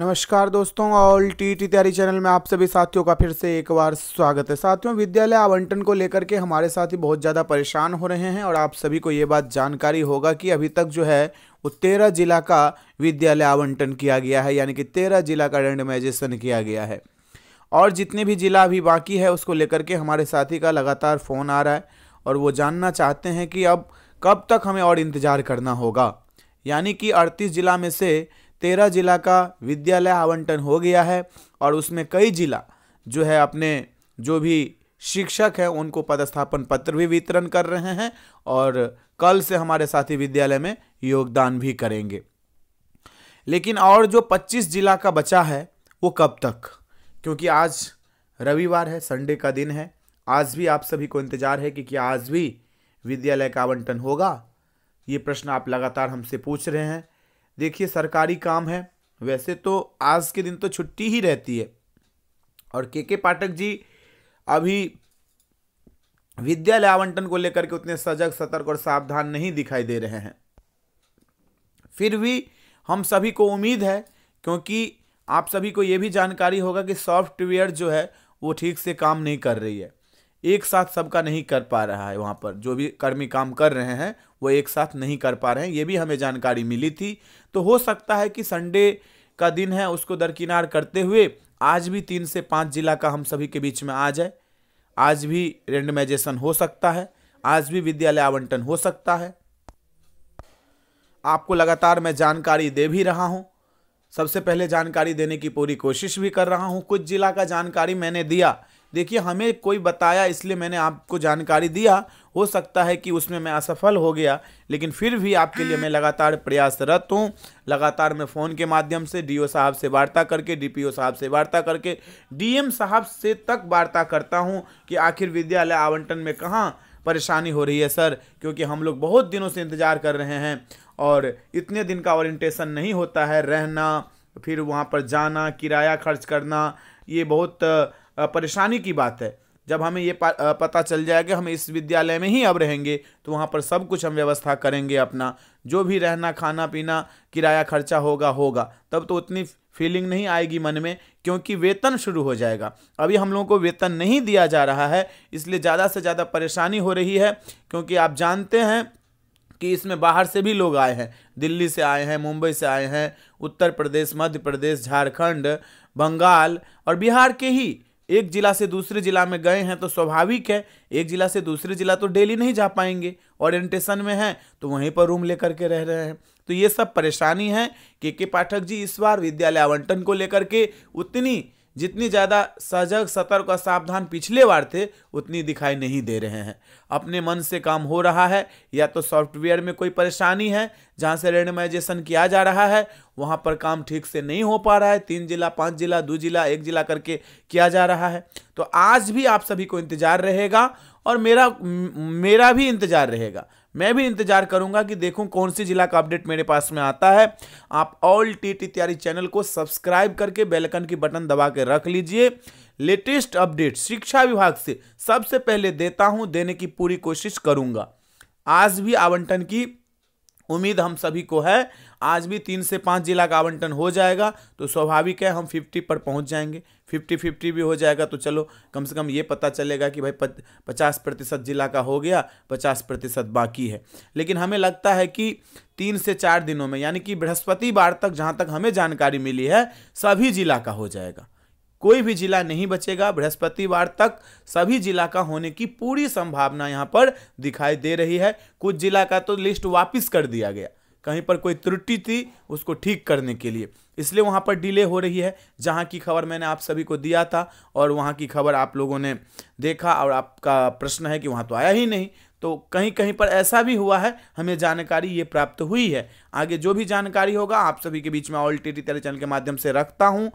नमस्कार दोस्तों all T T तैयारी चैनल में आप सभी साथियों का फिर से एक बार स्वागत है साथियों विद्यालय आवंटन को लेकर के हमारे साथी बहुत ज़्यादा परेशान हो रहे हैं और आप सभी को ये बात जानकारी होगा कि अभी तक जो है वो तेरह जिला का विद्यालय आवंटन किया गया है यानी कि तेरह जिला का रेंडमाइजेशन किया गया है और जितने भी जिला अभी बाकी है उसको लेकर के हमारे साथी का लगातार फ़ोन आ रहा है और वो जानना चाहते हैं कि अब कब तक हमें और इंतज़ार करना होगा यानी कि अड़तीस जिला में से तेरह जिला का विद्यालय आवंटन हो गया है और उसमें कई जिला जो है अपने जो भी शिक्षक हैं उनको पदस्थापन पत्र भी वितरण कर रहे हैं और कल से हमारे साथी विद्यालय में योगदान भी करेंगे लेकिन और जो 25 जिला का बचा है वो कब तक क्योंकि आज रविवार है संडे का दिन है आज भी आप सभी को इंतजार है कि क्या आज भी विद्यालय का आवंटन होगा ये प्रश्न आप लगातार हमसे पूछ रहे हैं देखिए सरकारी काम है वैसे तो आज के दिन तो छुट्टी ही रहती है और के के पाठक जी अभी विद्यालय आवंटन को लेकर के उतने सजग सतर्क और सावधान नहीं दिखाई दे रहे हैं फिर भी हम सभी को उम्मीद है क्योंकि आप सभी को ये भी जानकारी होगा कि सॉफ्टवेयर जो है वो ठीक से काम नहीं कर रही है एक साथ सबका नहीं कर पा रहा है वहाँ पर जो भी कर्मी काम कर रहे हैं वो एक साथ नहीं कर पा रहे हैं ये भी हमें जानकारी मिली थी तो हो सकता है कि संडे का दिन है उसको दरकिनार करते हुए आज भी तीन से पाँच जिला का हम सभी के बीच में आ जाए आज भी रेंडमाइजेशन हो सकता है आज भी विद्यालय आवंटन हो सकता है आपको लगातार मैं जानकारी दे भी रहा हूँ सबसे पहले जानकारी देने की पूरी कोशिश भी कर रहा हूँ कुछ जिला का जानकारी मैंने दिया देखिए हमें कोई बताया इसलिए मैंने आपको जानकारी दिया हो सकता है कि उसमें मैं असफल हो गया लेकिन फिर भी आपके लिए हम्म। मैं लगातार प्रयासरत हूँ लगातार मैं फ़ोन के माध्यम से डीओ साहब से वार्ता करके डीपीओ साहब से वार्ता करके डीएम साहब से तक वार्ता करता हूँ कि आखिर विद्यालय आवंटन में कहाँ परेशानी हो रही है सर क्योंकि हम लोग बहुत दिनों से इंतज़ार कर रहे हैं और इतने दिन का ओरिएंटेशन नहीं होता है रहना फिर वहाँ पर जाना किराया खर्च करना ये बहुत परेशानी की बात है जब हमें ये पता चल जाएगा हम इस विद्यालय में ही अब रहेंगे तो वहाँ पर सब कुछ हम व्यवस्था करेंगे अपना जो भी रहना खाना पीना किराया खर्चा होगा होगा तब तो उतनी फीलिंग नहीं आएगी मन में क्योंकि वेतन शुरू हो जाएगा अभी हम लोगों को वेतन नहीं दिया जा रहा है इसलिए ज़्यादा से ज़्यादा परेशानी हो रही है क्योंकि आप जानते हैं कि इसमें बाहर से भी लोग आए हैं दिल्ली से आए हैं मुंबई से आए हैं उत्तर प्रदेश मध्य प्रदेश झारखंड बंगाल और बिहार के ही एक जिला से दूसरे जिला में गए हैं तो स्वाभाविक है एक जिला से दूसरे जिला तो डेली नहीं जा पाएंगे ओरिएंटेशन में हैं तो वहीं पर रूम लेकर के रह रहे हैं तो ये सब परेशानी है के के पाठक जी इस बार विद्यालय आवंटन को लेकर के उतनी जितनी ज़्यादा सजग सतर्क और सावधान पिछले बार थे उतनी दिखाई नहीं दे रहे हैं अपने मन से काम हो रहा है या तो सॉफ्टवेयर में कोई परेशानी है जहाँ से रेंडमाइजेशन किया जा रहा है वहाँ पर काम ठीक से नहीं हो पा रहा है तीन जिला पाँच जिला दो जिला एक जिला करके किया जा रहा है तो आज भी आप सभी को इंतज़ार रहेगा और मेरा मेरा भी इंतज़ार रहेगा मैं भी इंतजार करूंगा कि देखूं कौन सी जिला का अपडेट मेरे पास में आता है आप ऑल टी टी तैयारी चैनल को सब्सक्राइब करके बेलकन की बटन दबा के रख लीजिए लेटेस्ट अपडेट शिक्षा विभाग से सबसे पहले देता हूं देने की पूरी कोशिश करूंगा आज भी आवंटन की उम्मीद हम सभी को है आज भी तीन से पाँच जिला का आवंटन हो जाएगा तो स्वाभाविक है हम फिफ्टी पर पहुंच जाएंगे फिफ्टी फिफ्टी भी हो जाएगा तो चलो कम से कम ये पता चलेगा कि भाई पचास प्रतिशत जिला का हो गया पचास प्रतिशत बाकी है लेकिन हमें लगता है कि तीन से चार दिनों में यानी कि बृहस्पतिवार तक जहाँ तक हमें जानकारी मिली है सभी जिला का हो जाएगा कोई भी जिला नहीं बचेगा बृहस्पतिवार तक सभी जिला का होने की पूरी संभावना यहाँ पर दिखाई दे रही है कुछ जिला का तो लिस्ट वापस कर दिया गया कहीं पर कोई त्रुटि थी उसको ठीक करने के लिए इसलिए वहाँ पर डिले हो रही है जहाँ की खबर मैंने आप सभी को दिया था और वहाँ की खबर आप लोगों ने देखा और आपका प्रश्न है कि वहाँ तो आया ही नहीं तो कहीं कहीं पर ऐसा भी हुआ है हमें जानकारी ये प्राप्त हुई है आगे जो भी जानकारी होगा आप सभी के बीच में ऑल टी टी चैनल के माध्यम से रखता हूँ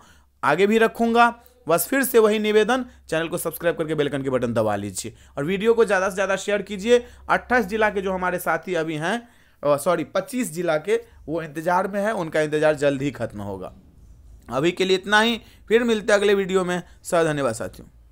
आगे भी रखूंगा बस फिर से वही निवेदन चैनल को सब्सक्राइब करके बेलकन के बटन दबा लीजिए और वीडियो को ज़्यादा से ज़्यादा शेयर कीजिए अट्ठाईस जिला के जो हमारे साथी अभी हैं सॉरी पच्चीस जिला के वो इंतज़ार में है उनका इंतज़ार जल्द ही खत्म होगा अभी के लिए इतना ही फिर मिलते हैं अगले वीडियो में सर धन्यवाद साथियों